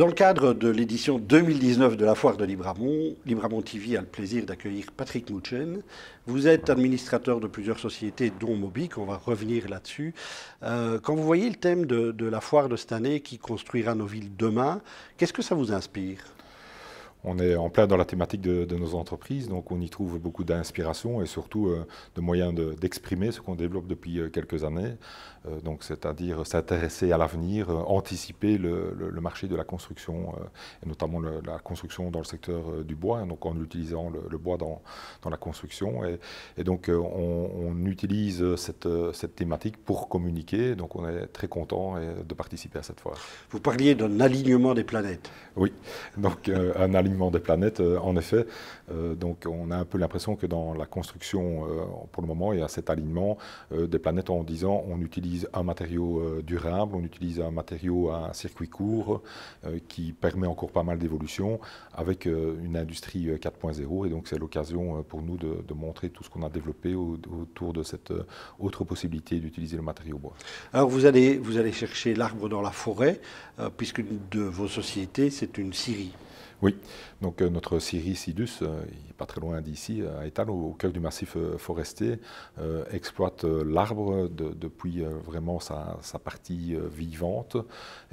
Dans le cadre de l'édition 2019 de la foire de Libramont, Libramont TV a le plaisir d'accueillir Patrick Mouchen. Vous êtes administrateur de plusieurs sociétés, dont Mobic, on va revenir là-dessus. Euh, quand vous voyez le thème de, la foire de cette année qui construira nos villes demain, qu'est-ce que ça vous inspire on est en plein dans la thématique de, nos entreprises, donc on y trouve beaucoup d'inspiration et surtout euh, de moyens d'exprimer ce qu'on développe depuis euh, quelques années. Euh, donc, c'est-à-dire s'intéresser à l'avenir, anticiper le, marché de la construction, et notamment la construction dans le secteur du bois, hein, donc en utilisant le, bois dans, dans, la construction. Et, donc, on, utilise cette, cette, thématique pour communiquer. Donc, on est très content de participer à cette fois. Vous parliez d'un alignement des planètes. Oui, donc un alignement des planètes, euh, en effet. Euh, donc on a un peu l'impression que dans la construction, euh, pour le moment, il y a cet alignement des planètes en disant on utilise un matériau durable, on utilise un matériau à un circuit court qui permet encore pas mal d'évolution avec une industrie 4.0. Et donc c'est l'occasion pour nous de, montrer tout ce qu'on a développé autour de cette autre possibilité d'utiliser le matériau bois. Alors vous allez, vous allez chercher l'arbre dans la forêt, puisque de vos sociétés, c'est une syrie. Oui, donc euh, notre Siri Sidus, euh, pas très loin d'ici, à Etal, au, cœur du massif euh, forestier, euh, exploite euh, l'arbre depuis vraiment sa, partie vivante.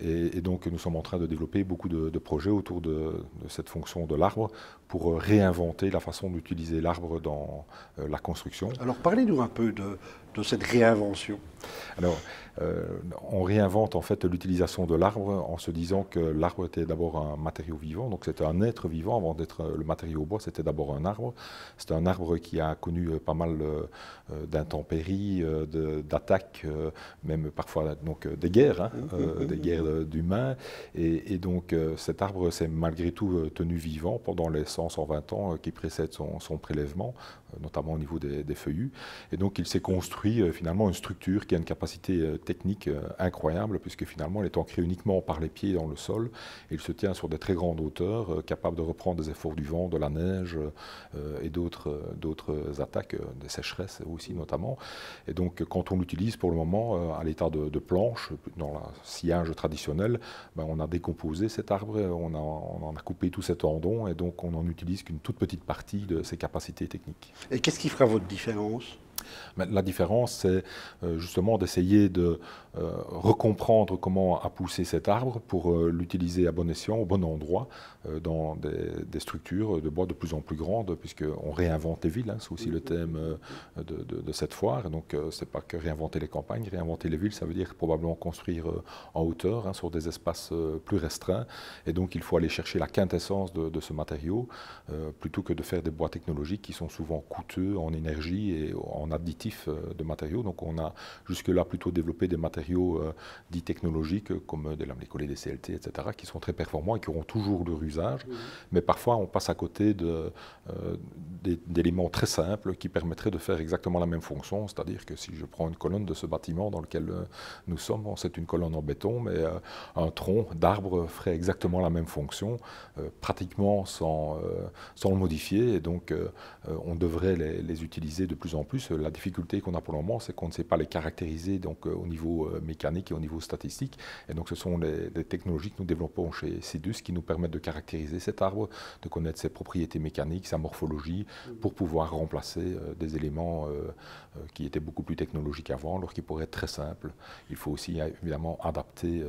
Et, donc, nous sommes en train de développer beaucoup de, projets autour de, cette fonction de l'arbre pour réinventer la façon d'utiliser l'arbre dans la construction. Alors, parlez-nous un peu de, cette réinvention Alors, on réinvente en fait l'utilisation de l'arbre en se disant que l'arbre était d'abord un matériau vivant, donc c'était un être vivant avant d'être le matériau bois, c'était d'abord arbre. C'est un arbre qui a connu euh, pas mal euh, euh, d'intempéries, d'attaques, même parfois donc, des guerres, hein, mm-hmm. des guerres d'humains. Et, donc cet arbre s'est malgré tout tenu vivant pendant les 100-120 ans qui précèdent son, prélèvement, notamment au niveau des, feuillus. Et donc il s'est construit finalement une structure qui a une capacité technique incroyable, puisque finalement elle est ancrée uniquement par les pieds dans le sol. Et il se tient sur des très grandes hauteurs, capable de reprendre des efforts du vent, de la neige, euh, et d'autres, euh, d'autres attaques euh, de sécheresse aussi notamment. Et donc quand on l'utilise pour le moment à l'état de, planche, dans le sillage traditionnel, ben, on a décomposé cet arbre, on, a, en a coupé tout cet endon, et donc on n'en utilise qu'une toute petite partie de ses capacités techniques. Et qu'est-ce qui fera votre différence mais la différence, c'est euh, justement d'essayer de euh, recomprendre comment a poussé cet arbre pour euh, l'utiliser à bon escient, au bon endroit, dans des, structures de bois de plus en plus grandes, puisqu'on réinvente les villes. Hein. c'est aussi le thème de, cette foire. Donc, donc, n'est pas que réinventer les campagnes, réinventer les villes, ça veut dire probablement construire en hauteur, hein, sur des espaces plus restreints. Et donc, il faut aller chercher la quintessence de, ce matériau, plutôt que de faire des bois technologiques qui sont souvent coûteux en énergie et en additif euh, de matériaux. Donc on a jusque-là plutôt développé des matériaux euh, dits technologiques euh, comme des lames décollées, des CLT, etc., qui sont très performants et qui auront toujours leur usage. Mais parfois on passe à côté d'éléments très simples qui permettraient de faire exactement la même fonction. C'est-à-dire que si je prends une colonne de ce bâtiment dans lequel nous sommes, c'est une colonne en béton, mais un tronc d'arbre ferait exactement la même fonction, pratiquement sans, sans le modifier. Et donc on devrait les utiliser de plus en plus la difficulté qu'on a pour le moment, c'est qu'on ne sait pas les caractériser donc, euh, au niveau euh, mécanique et au niveau statistique. Et donc, ce sont les, technologies que nous développons chez Cedus qui nous permettent de caractériser cet arbre, de connaître ses propriétés mécaniques, sa morphologie, pour pouvoir remplacer euh, des éléments qui étaient beaucoup plus technologiques avant, alors qu'ils pourraient être très simples. Il faut aussi évidemment adapter,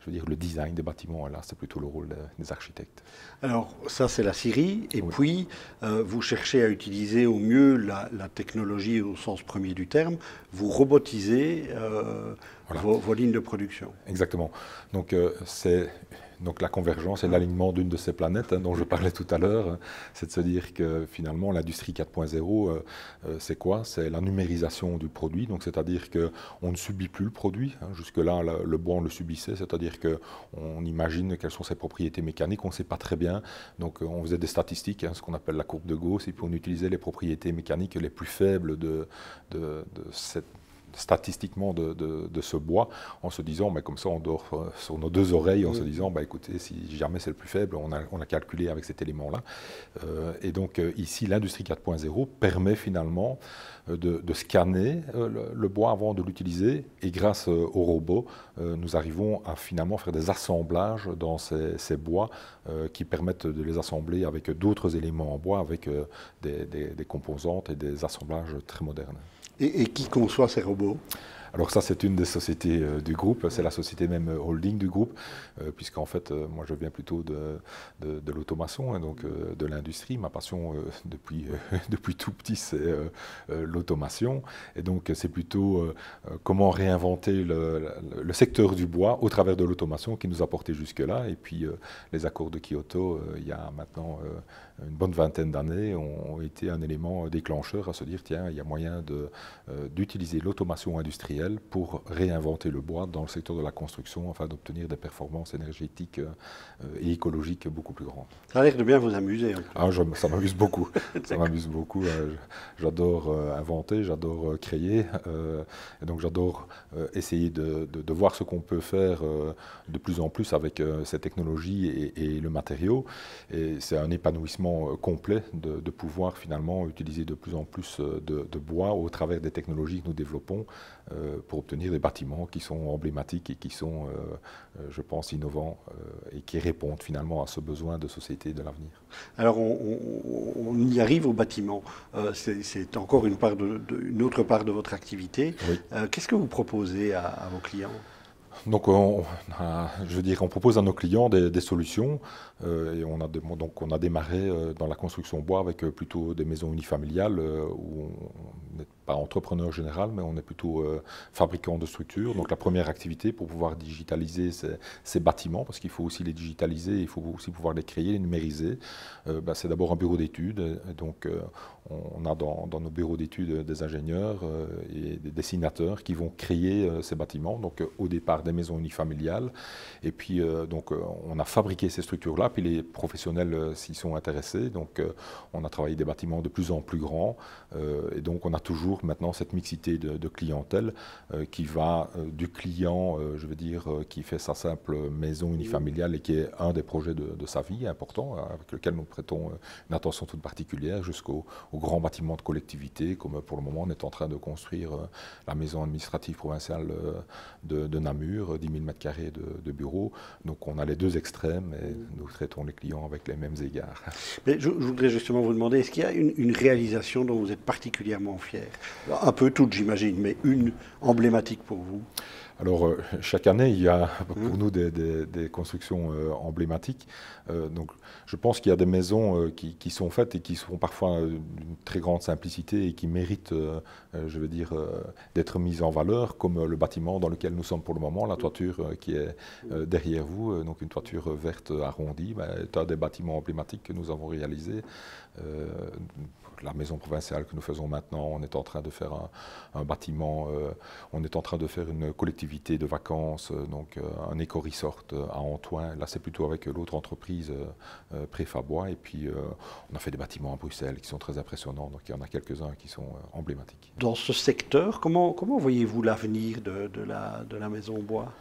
je veux dire, le design des bâtiments. Et là, c'est plutôt le rôle des architectes. Alors, ça, c'est la Syrie. Et puis, vous cherchez à utiliser au mieux la, la technologie au sens premier du terme, vous robotisez euh, vos, vos, lignes de production. Exactement. Donc euh, c'est donc la convergence et ah. l'alignement d'une de ces planètes hein, dont je parlais tout à l'heure, hein, c'est de se dire que finalement l'industrie 4.0, euh, euh, c'est quoi C'est la numérisation du produit, donc c'est-à-dire qu'on ne subit plus le produit. Hein. Jusque-là, le, le, bois, on le subissait, c'est-à-dire qu'on imagine quelles sont ses propriétés mécaniques, on ne sait pas très bien. Donc euh, on faisait des statistiques, ce qu'on appelle la courbe de Gauss, et puis on utilisait les propriétés mécaniques les plus faibles de, de, de cette statistiquement de, ce bois en se disant, mais comme ça on dort euh, sur nos deux oreilles, en se mm. disant, bah, écoutez, si jamais c'est le plus faible, on a, calculé avec cet élément-là. Euh, et donc euh, ici, l'industrie 4.0 permet finalement de, scanner le, bois avant de l'utiliser et grâce aux robots, nous arrivons à finalement faire des assemblages dans ces, bois qui permettent de les assembler avec d'autres éléments en bois, avec des composantes et des assemblages très modernes et, qui conçoit ces robots alors ça, c'est une des sociétés euh, du groupe, c'est la société même euh, holding du groupe, euh, puisqu'en fait, moi, je viens plutôt de, de, l'automation, hein, donc de l'industrie. Ma passion depuis, depuis tout petit, c'est l'automation. Et donc, c'est plutôt comment réinventer le, le, secteur du bois au travers de l'automation qui nous a porté jusque-là. Et puis, les accords de Kyoto, il y a maintenant une bonne vingtaine d'années, ont été un élément déclencheur à se dire, tiens, il y a moyen d'utiliser l'automation industrielle pour réinventer le bois dans le secteur de la construction afin d'obtenir des performances énergétiques euh, et écologiques beaucoup plus grandes. Ça a l'air de bien vous amuser. Ah, ça m'amuse beaucoup. ça m'amuse beaucoup. Euh, j'adore euh, inventer, j'adore créer. Et donc j'adore essayer de, voir ce qu'on peut faire de plus en plus avec ces technologies et, le matériau. Et c'est un épanouissement complet de, pouvoir finalement utiliser de plus en plus de, bois au travers des technologies que nous développons euh, pour obtenir des bâtiments qui sont emblématiques et qui sont, euh, euh, je pense, innovants et qui répondent finalement à ce besoin de société de l'avenir. Alors on, y arrive aux bâtiments. C'est encore une, part de, autre part de votre activité. Qu'est-ce que vous proposez à, vos clients donc, on, je veux dire, on propose à nos clients des, solutions. et on a, donc, on a démarré dans la construction bois avec plutôt des maisons unifamiliales où pas entrepreneur général, mais on est plutôt euh, fabricant de structures. Donc la première activité pour pouvoir digitaliser ces, bâtiments, parce qu'il faut aussi les digitaliser, il faut aussi pouvoir les créer, les numériser, euh, bah, c'est d'abord un bureau d'études. Donc euh, on a dans, dans nos bureaux d'études des ingénieurs et des dessinateurs qui vont créer ces bâtiments. Donc au départ des maisons unifamiliales, et puis donc on a fabriqué ces structures-là, puis les professionnels s'y sont intéressés. Donc on a travaillé des bâtiments de plus en plus grands, et donc on a toujours maintenant cette mixité de, clientèle euh, qui va euh, du client, euh, je veux dire, qui fait sa simple maison unifamiliale et qui est un des projets de, sa vie important, hein, avec lequel nous prêtons une attention toute particulière, jusqu'au grand bâtiment de collectivité, comme pour le moment on est en train de construire la maison administrative provinciale de, Namur, 10 000 m2 de, bureaux. Donc on a les deux extrêmes et mm. nous traitons les clients avec les mêmes égards. Mais je, voudrais justement vous demander, est-ce qu'il y a une, une réalisation dont vous êtes particulièrement fier un peu toutes, j'imagine, mais une emblématique pour vous alors, euh, chaque année, il y a mmh. pour nous des, constructions euh, emblématiques. Euh, donc, je pense qu'il y a des maisons qui, sont faites et qui sont parfois d'une très grande simplicité et qui méritent, je veux dire, d'être mises en valeur, comme le bâtiment dans lequel nous sommes pour le moment, la toiture qui est mmh. derrière vous, donc une toiture verte arrondie, bah, un des bâtiments emblématiques que nous avons réalisés la maison provinciale que nous faisons maintenant, on est en train de faire un, bâtiment, euh, on est en train de faire une collectivité de vacances, euh, donc euh, un éco-resort à Antoine. Là, c'est plutôt avec l'autre entreprise Préfabois. Et puis, on a fait des bâtiments à Bruxelles qui sont très impressionnants. Donc, il y en a quelques-uns qui sont emblématiques. Dans ce secteur, comment, voyez-vous l'avenir de, la, de la maison bois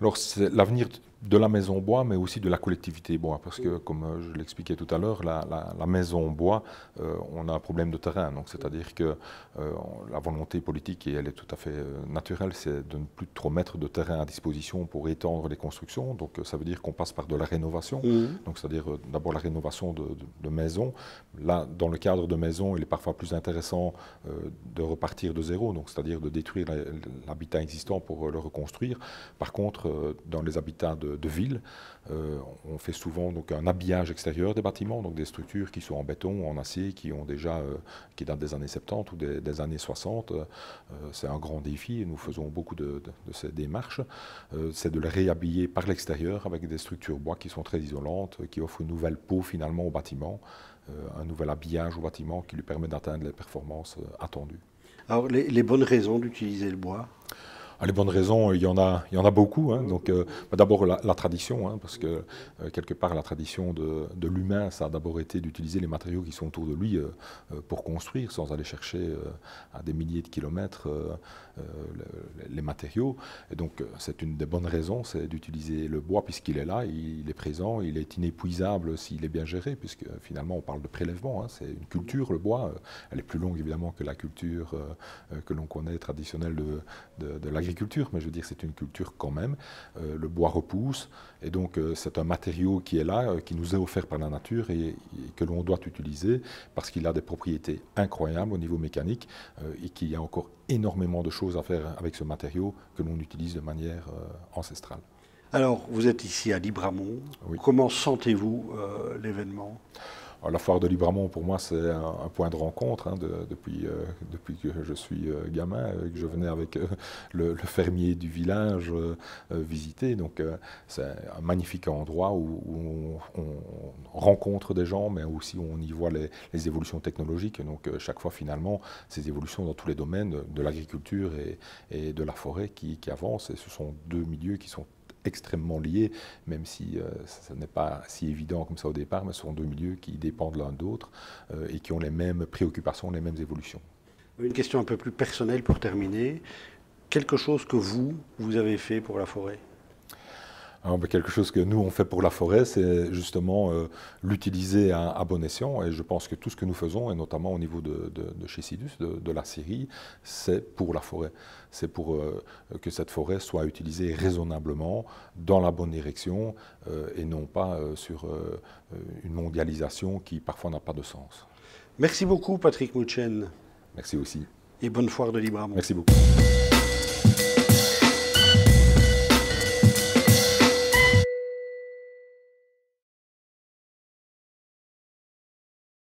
alors l'avenir, de la maison bois, mais aussi de la collectivité bois, parce que comme euh, je l'expliquais tout à l'heure, la, la, maison bois, euh, on a un problème de terrain, donc c'est-à-dire que euh, la volonté politique, et elle est tout à fait naturelle, c'est de ne plus trop mettre de terrain à disposition pour étendre les constructions, donc ça veut dire qu'on passe par de la rénovation, mmh. donc c'est-à-dire d'abord la rénovation de, de, maisons, là dans le cadre de maisons, il est parfois plus intéressant de repartir de zéro, donc c'est-à-dire de détruire l'habitat existant pour le reconstruire, par contre dans les habitats de de, ville. Euh, on fait souvent donc, un habillage extérieur des bâtiments, donc des structures qui sont en béton, en acier, qui, ont déjà, euh, qui datent des années 70 ou des, années 60. Euh, c'est un grand défi et nous faisons beaucoup de, ces démarches. c'est de les réhabiller par l'extérieur avec des structures bois qui sont très isolantes, qui offrent une nouvelle peau finalement au bâtiment, un nouvel habillage au bâtiment qui lui permet d'atteindre les performances attendues. Alors les bonnes raisons d'utiliser le bois ah, les bonnes raisons, euh, il y en a, il y en a beaucoup. Hein. donc, euh, bah, d'abord la, tradition, hein, parce que euh, quelque part la tradition de, l'humain, ça a d'abord été d'utiliser les matériaux qui sont autour de lui pour construire, sans aller chercher à des milliers de kilomètres les, matériaux. Et donc, c'est une des bonnes raisons, c'est d'utiliser le bois puisqu'il est là, il, est présent, il est inépuisable s'il est bien géré, puisque finalement on parle de prélèvement. Hein. c'est une culture, le bois, elle est plus longue évidemment que la culture que l'on connaît traditionnelle de, de, de l'agriculture mais je veux dire, c'est une culture quand même. Euh, le bois repousse, et donc euh, c'est un matériau qui est là, euh, qui nous est offert par la nature et, que l'on doit utiliser parce qu'il a des propriétés incroyables au niveau mécanique et qu'il y a encore énormément de choses à faire avec ce matériau que l'on utilise de manière ancestrale. Alors, vous êtes ici à Libramont. Comment sentez-vous l'événement la foire de Libramont, pour moi, c'est un, point de rencontre hein, depuis, euh, depuis que je suis euh, gamin, euh, que je venais avec le, fermier du village visiter. Donc, c'est un magnifique endroit où, on, rencontre des gens, mais aussi où on y voit les, évolutions technologiques. Donc, chaque fois, finalement, ces évolutions dans tous les domaines de l'agriculture et, de la forêt qui, qui avancent. Et ce sont deux milieux qui sont extrêmement liés, même si ce euh, n'est pas si évident comme ça au départ, mais ce sont deux milieux qui dépendent l'un de l'autre euh, et qui ont les mêmes préoccupations, les mêmes évolutions. Une question un peu plus personnelle pour terminer. Quelque chose que vous, vous avez fait pour la forêt Hein, quelque chose que nous, on fait pour la forêt, c'est justement euh, l'utiliser à, bon escient. Et je pense que tout ce que nous faisons, et notamment au niveau de, chez Sidus, de, la Syrie, c'est pour la forêt. C'est pour euh, que cette forêt soit utilisée raisonnablement, dans la bonne direction, euh, et non pas sur une mondialisation qui parfois n'a pas de sens. Merci beaucoup, Patrick Mouchen. Merci aussi. Et bonne foire de Libramont. Merci beaucoup.